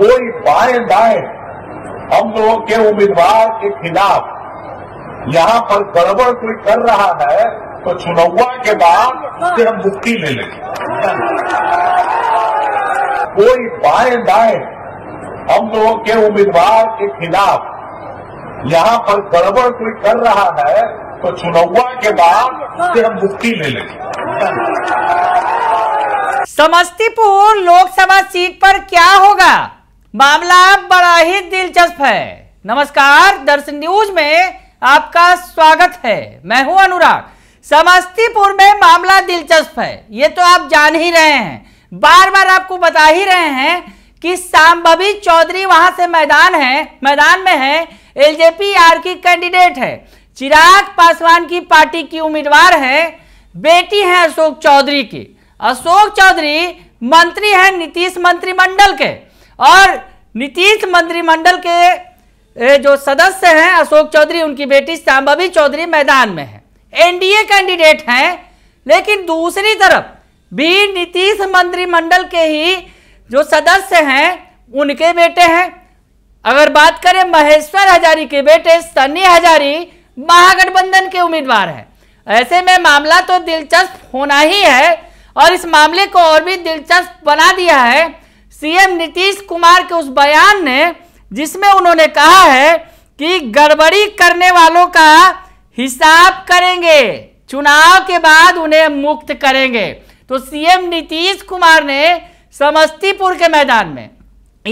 कोई बाएं दाएं हम लोगों के उम्मीदवार के खिलाफ यहां पर गड़बड़ कोई कर रहा है तो चुनौवा के बाद उससे हम मुक्ति ले लें कोई बाएं दाएं हम लोगों के उम्मीदवार के खिलाफ यहां पर गड़बड़ कोई कर रहा है तो चुनौवा के बाद उससे हम मुक्ति ले लें समस्तीपुर लोकसभा सीट पर क्या होगा मामला बड़ा ही दिलचस्प है नमस्कार दर्शन न्यूज में आपका स्वागत है मैं हूं अनुराग समस्तीपुर में मामला दिलचस्प है ये तो आप जान ही रहे हैं बार बार आपको बता ही रहे हैं कि शाम्भवी चौधरी वहां से मैदान है मैदान में है एलजेपी आर की कैंडिडेट है चिराग पासवान की पार्टी की उम्मीदवार है बेटी है अशोक चौधरी की अशोक चौधरी मंत्री है नीतीश मंत्रिमंडल के और नीतीश मंत्रिमंडल के जो सदस्य हैं अशोक चौधरी उनकी बेटी शाम्भवी चौधरी मैदान में है एनडीए कैंडिडेट हैं लेकिन दूसरी तरफ भी नीतीश मंत्रिमंडल के ही जो सदस्य हैं उनके बेटे हैं अगर बात करें महेश्वर हजारी के बेटे सनी हजारी महागठबंधन के उम्मीदवार हैं ऐसे में मामला तो दिलचस्प होना ही है और इस मामले को और भी दिलचस्प बना दिया है सीएम नीतीश कुमार के उस बयान ने जिसमें उन्होंने कहा है कि गड़बड़ी करने वालों का हिसाब करेंगे चुनाव के बाद उन्हें मुक्त करेंगे तो सीएम नीतीश कुमार ने समस्तीपुर के मैदान में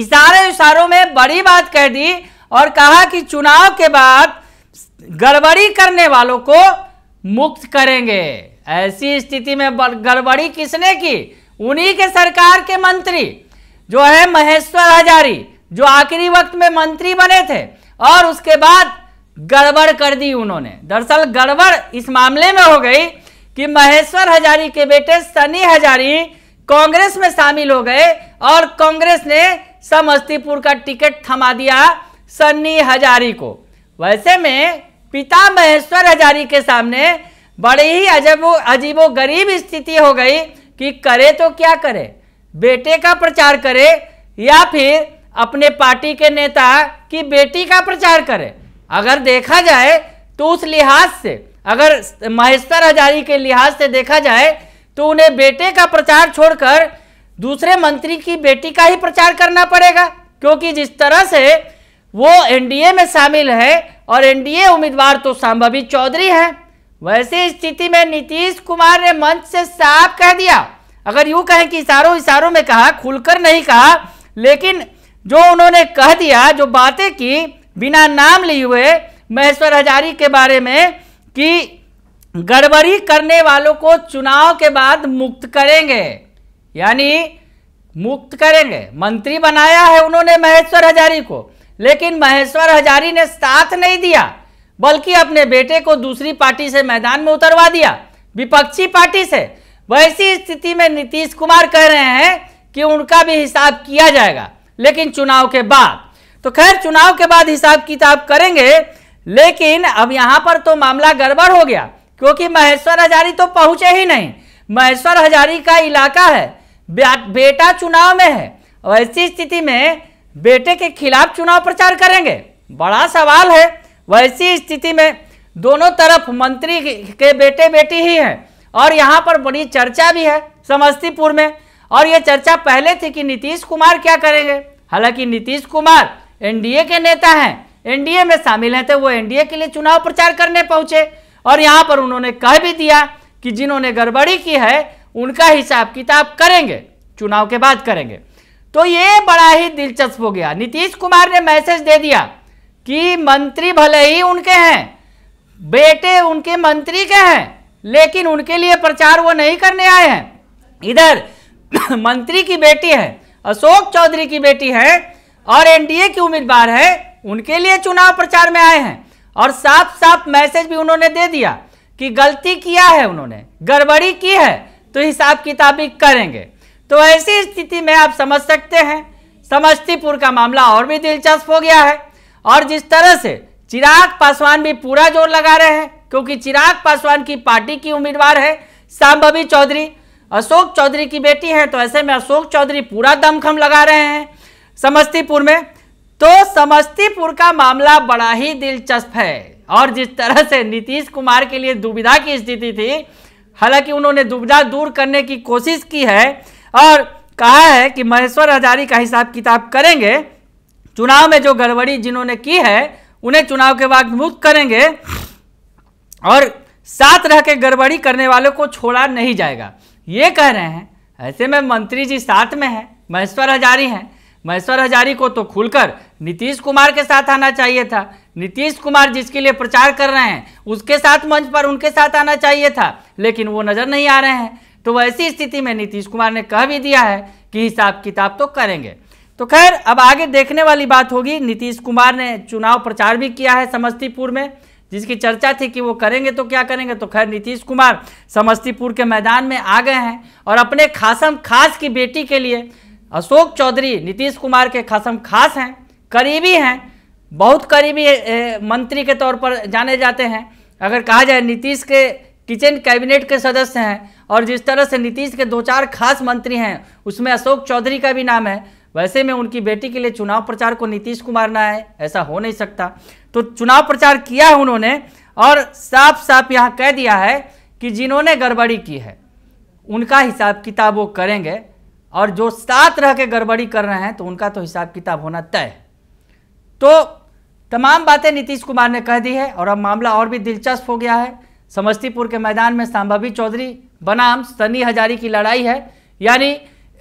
इशारे इशारों में बड़ी बात कह दी और कहा कि चुनाव के बाद गड़बड़ी करने वालों को मुक्त करेंगे ऐसी स्थिति में गड़बड़ी किसने की उन्हीं के सरकार के मंत्री जो है महेश्वर हजारी जो आखिरी वक्त में मंत्री बने थे और उसके बाद गड़बड़ कर दी उन्होंने दरअसल गड़बड़ इस मामले में हो गई कि महेश्वर हजारी के बेटे सनी हजारी कांग्रेस में शामिल हो गए और कांग्रेस ने समस्तीपुर का टिकट थमा दिया सन्नी हजारी को वैसे में पिता महेश्वर हजारी के सामने बड़ी ही अजबो अजीबो गरीब स्थिति हो गई कि करे तो क्या करे बेटे का प्रचार करे या फिर अपने पार्टी के नेता की बेटी का प्रचार करे अगर देखा जाए तो उस लिहाज से अगर महेश्वर हजारी के लिहाज से देखा जाए तो उन्हें बेटे का प्रचार छोड़कर दूसरे मंत्री की बेटी का ही प्रचार करना पड़ेगा क्योंकि जिस तरह से वो एनडीए में शामिल है और एनडीए उम्मीदवार तो संभवी चौधरी हैं वैसी स्थिति में नीतीश कुमार ने मंच से साफ कह दिया अगर यूं कहें कि इशारों इशारों में कहा खुलकर नहीं कहा लेकिन जो उन्होंने कह दिया जो बातें की बिना नाम लिए हुए महेश्वर हजारी के बारे में कि गड़बड़ी करने वालों को चुनाव के बाद मुक्त करेंगे यानी मुक्त करेंगे मंत्री बनाया है उन्होंने महेश्वर हजारी को लेकिन महेश्वर हजारी ने साथ नहीं दिया बल्कि अपने बेटे को दूसरी पार्टी से मैदान में उतरवा दिया विपक्षी पार्टी से वैसी स्थिति में नीतीश कुमार कह रहे हैं कि उनका भी हिसाब किया जाएगा लेकिन चुनाव के बाद तो खैर चुनाव के बाद हिसाब किताब करेंगे लेकिन अब यहां पर तो मामला गड़बड़ हो गया क्योंकि महेश्वर हजारी तो पहुंचे ही नहीं महेश्वर हजारी का इलाका है बेटा चुनाव में है और ऐसी स्थिति में बेटे के खिलाफ चुनाव प्रचार करेंगे बड़ा सवाल है वैसी स्थिति में दोनों तरफ मंत्री के बेटे बेटी ही हैं और यहाँ पर बड़ी चर्चा भी है समस्तीपुर में और ये चर्चा पहले थी कि नीतीश कुमार क्या करेंगे हालांकि नीतीश कुमार एनडीए के नेता हैं एनडीए में शामिल हैं तो वो एनडीए के लिए चुनाव प्रचार करने पहुंचे और यहाँ पर उन्होंने कह भी दिया कि जिन्होंने गड़बड़ी की है उनका हिसाब किताब करेंगे चुनाव के बाद करेंगे तो ये बड़ा ही दिलचस्प हो गया नीतीश कुमार ने मैसेज दे दिया कि मंत्री भले ही उनके हैं बेटे उनके मंत्री के हैं लेकिन उनके लिए प्रचार वो नहीं करने आए हैं इधर मंत्री की बेटी है अशोक चौधरी की बेटी है और एनडीए की उम्मीदवार है उनके लिए चुनाव प्रचार में आए हैं और साफ साफ मैसेज भी उन्होंने दे दिया कि गलती किया है उन्होंने गड़बड़ी की है तो हिसाब किताबी करेंगे तो ऐसी स्थिति में आप समझ सकते हैं समस्तीपुर का मामला और भी दिलचस्प हो गया है और जिस तरह से चिराग पासवान भी पूरा जोर लगा रहे हैं क्योंकि चिराग पासवान की पार्टी की उम्मीदवार है सांभवी चौधरी अशोक चौधरी की बेटी है तो ऐसे में अशोक चौधरी पूरा दमखम लगा रहे हैं समस्तीपुर में तो समस्तीपुर का मामला बड़ा ही दिलचस्प है और जिस तरह से नीतीश कुमार के लिए दुविधा की स्थिति थी हालांकि उन्होंने दुविधा दूर करने की कोशिश की है और कहा है कि महेश्वर हजारी का हिसाब किताब करेंगे चुनाव में जो गड़बड़ी जिन्होंने की है उन्हें चुनाव के बाद मुक्त करेंगे और साथ रह के गड़बड़ी करने वालों को छोड़ा नहीं जाएगा ये कह रहे हैं ऐसे में मंत्री जी साथ में हैं महेश्वर हजारी हैं महेश्वर हजारी को तो खुलकर नीतीश कुमार के साथ आना चाहिए था नीतीश कुमार जिसके लिए प्रचार कर रहे हैं उसके साथ मंच पर उनके साथ आना चाहिए था लेकिन वो नज़र नहीं आ रहे हैं तो वैसी स्थिति में नीतीश कुमार ने कह भी दिया है कि हिसाब किताब तो करेंगे तो खैर अब आगे देखने वाली बात होगी नीतीश कुमार ने चुनाव प्रचार भी किया है समस्तीपुर में जिसकी चर्चा थी कि वो करेंगे तो क्या करेंगे तो खैर नीतीश कुमार समस्तीपुर के मैदान में आ गए हैं और अपने खासम खास की बेटी के लिए अशोक चौधरी नीतीश कुमार के खासम खास हैं करीबी हैं बहुत करीबी मंत्री के तौर पर जाने जाते हैं अगर कहा जाए नीतीश के किचन कैबिनेट के सदस्य हैं और जिस तरह से नीतीश के दो चार खास मंत्री हैं उसमें अशोक चौधरी का भी नाम है वैसे में उनकी बेटी के लिए चुनाव प्रचार को नीतीश कुमार ना आए ऐसा हो नहीं सकता तो चुनाव प्रचार किया है उन्होंने और साफ साफ यहाँ कह दिया है कि जिन्होंने गड़बड़ी की है उनका हिसाब किताब वो करेंगे और जो सात रह के गड़बड़ी कर रहे हैं तो उनका तो हिसाब किताब होना तय तो तमाम बातें नीतीश कुमार ने कह दी है और अब मामला और भी दिलचस्प हो गया है समस्तीपुर के मैदान में सांभवी चौधरी बनाम सनी हजारी की लड़ाई है यानी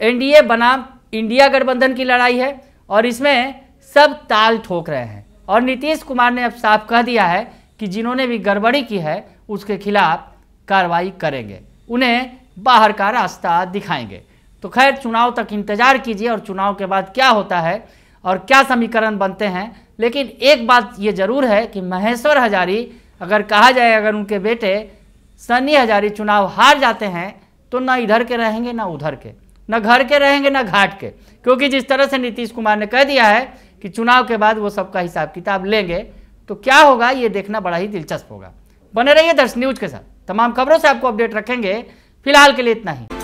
एनडीए बनाम इंडिया गठबंधन की लड़ाई है और इसमें सब ताल ठोक रहे हैं और नीतीश कुमार ने अब साफ कह दिया है कि जिन्होंने भी गड़बड़ी की है उसके खिलाफ कार्रवाई करेंगे उन्हें बाहर का रास्ता दिखाएंगे तो खैर चुनाव तक इंतजार कीजिए और चुनाव के बाद क्या होता है और क्या समीकरण बनते हैं लेकिन एक बात ये जरूर है कि महेश्वर हजारी अगर कहा जाए अगर उनके बेटे सनी हजारी चुनाव हार जाते हैं तो ना इधर के रहेंगे ना उधर के ना घर के रहेंगे ना घाट के क्योंकि जिस तरह से नीतीश कुमार ने कह दिया है कि चुनाव के बाद वो सबका हिसाब किताब लेंगे तो क्या होगा ये देखना बड़ा ही दिलचस्प होगा बने रहिए दर्श न्यूज के साथ तमाम खबरों से आपको अपडेट रखेंगे फिलहाल के लिए इतना ही